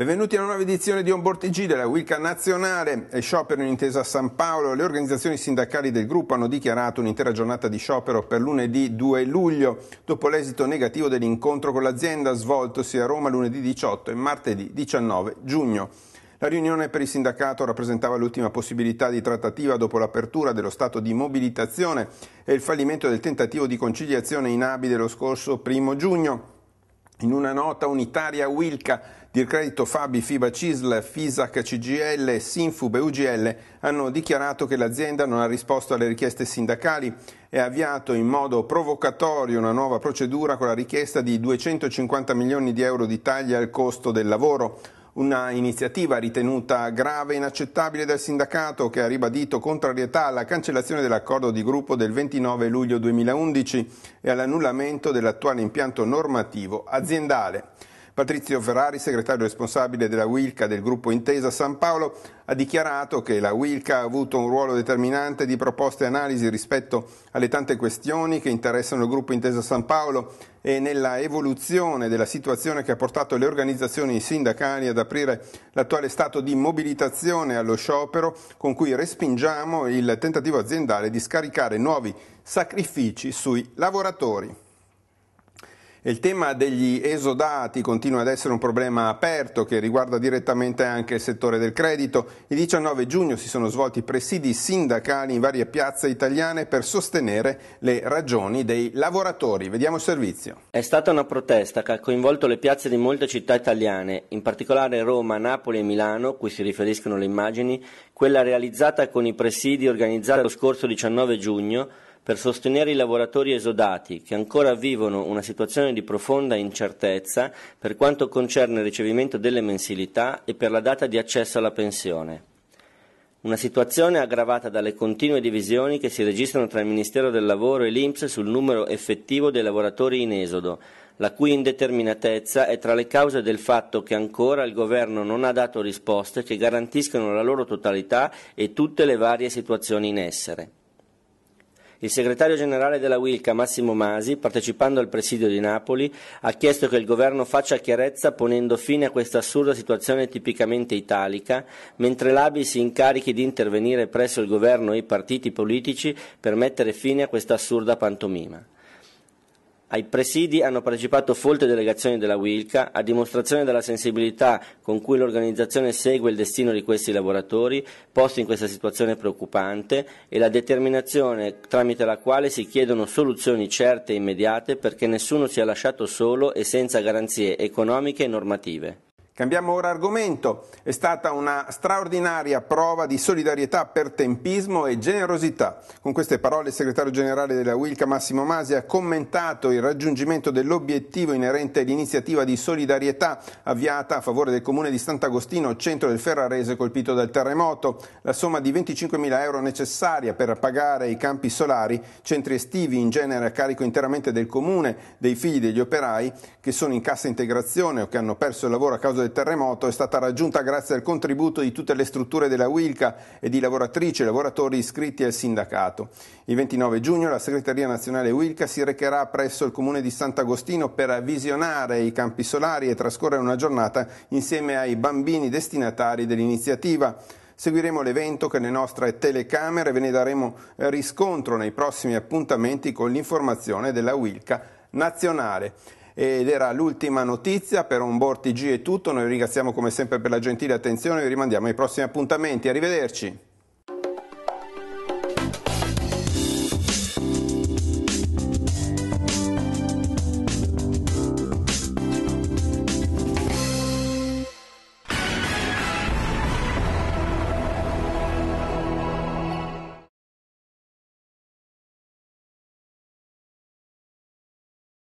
Benvenuti alla nuova edizione di Onboard TG della Wilca Nazionale. È sciopero in intesa a San Paolo. Le organizzazioni sindacali del gruppo hanno dichiarato un'intera giornata di sciopero per lunedì 2 luglio, dopo l'esito negativo dell'incontro con l'azienda svoltosi a Roma lunedì 18 e martedì 19 giugno. La riunione per il sindacato rappresentava l'ultima possibilità di trattativa dopo l'apertura dello stato di mobilitazione e il fallimento del tentativo di conciliazione in Abi dello scorso primo giugno. In una nota unitaria Wilca, Dircredito Fabi, Fiba Cisl, Fisac CGL, Sinfub e UGL hanno dichiarato che l'azienda non ha risposto alle richieste sindacali e ha avviato in modo provocatorio una nuova procedura con la richiesta di 250 milioni di euro di taglia al costo del lavoro. Una iniziativa ritenuta grave e inaccettabile dal sindacato che ha ribadito contrarietà alla cancellazione dell'accordo di gruppo del 29 luglio 2011 e all'annullamento dell'attuale impianto normativo aziendale. Patrizio Ferrari, segretario responsabile della Wilca del gruppo Intesa San Paolo, ha dichiarato che la Wilca ha avuto un ruolo determinante di proposte e analisi rispetto alle tante questioni che interessano il gruppo Intesa San Paolo e nella evoluzione della situazione che ha portato le organizzazioni sindacali ad aprire l'attuale stato di mobilitazione allo sciopero con cui respingiamo il tentativo aziendale di scaricare nuovi sacrifici sui lavoratori. Il tema degli esodati continua ad essere un problema aperto che riguarda direttamente anche il settore del credito. Il 19 giugno si sono svolti presidi sindacali in varie piazze italiane per sostenere le ragioni dei lavoratori. Vediamo il servizio. È stata una protesta che ha coinvolto le piazze di molte città italiane, in particolare Roma, Napoli e Milano, cui si riferiscono le immagini, quella realizzata con i presidi organizzati lo scorso 19 giugno per sostenere i lavoratori esodati che ancora vivono una situazione di profonda incertezza per quanto concerne il ricevimento delle mensilità e per la data di accesso alla pensione. Una situazione aggravata dalle continue divisioni che si registrano tra il Ministero del Lavoro e l'Inps sul numero effettivo dei lavoratori in esodo, la cui indeterminatezza è tra le cause del fatto che ancora il Governo non ha dato risposte che garantiscano la loro totalità e tutte le varie situazioni in essere. Il segretario generale della Wilca, Massimo Masi, partecipando al presidio di Napoli, ha chiesto che il governo faccia chiarezza ponendo fine a questa assurda situazione tipicamente italica, mentre l'ABI si incarichi di intervenire presso il governo e i partiti politici per mettere fine a questa assurda pantomima. Ai presidi hanno partecipato folte delegazioni della Wilca, a dimostrazione della sensibilità con cui l'organizzazione segue il destino di questi lavoratori posti in questa situazione preoccupante e la determinazione tramite la quale si chiedono soluzioni certe e immediate perché nessuno sia lasciato solo e senza garanzie economiche e normative. Cambiamo ora argomento. È stata una straordinaria prova di solidarietà per tempismo e generosità. Con queste parole il segretario generale della Wilca Massimo Masi ha commentato il raggiungimento dell'obiettivo inerente all'iniziativa di solidarietà avviata a favore del comune di Sant'Agostino, centro del Ferrarese colpito dal terremoto. La somma di 25.000 euro necessaria per pagare i campi solari, centri estivi in genere a carico interamente del comune, dei figli degli operai che sono in cassa integrazione o che hanno perso il lavoro a causa causa del terremoto è stata raggiunta grazie al contributo di tutte le strutture della Wilca e di lavoratrici e lavoratori iscritti al sindacato. Il 29 giugno la segreteria nazionale Wilca si recherà presso il comune di Sant'Agostino per visionare i campi solari e trascorrere una giornata insieme ai bambini destinatari dell'iniziativa. Seguiremo l'evento con le nostre telecamere ve ne daremo riscontro nei prossimi appuntamenti con l'informazione della Wilca nazionale ed era l'ultima notizia per un Bortigi TG è tutto, noi ringraziamo come sempre per la gentile attenzione, e vi rimandiamo ai prossimi appuntamenti, arrivederci.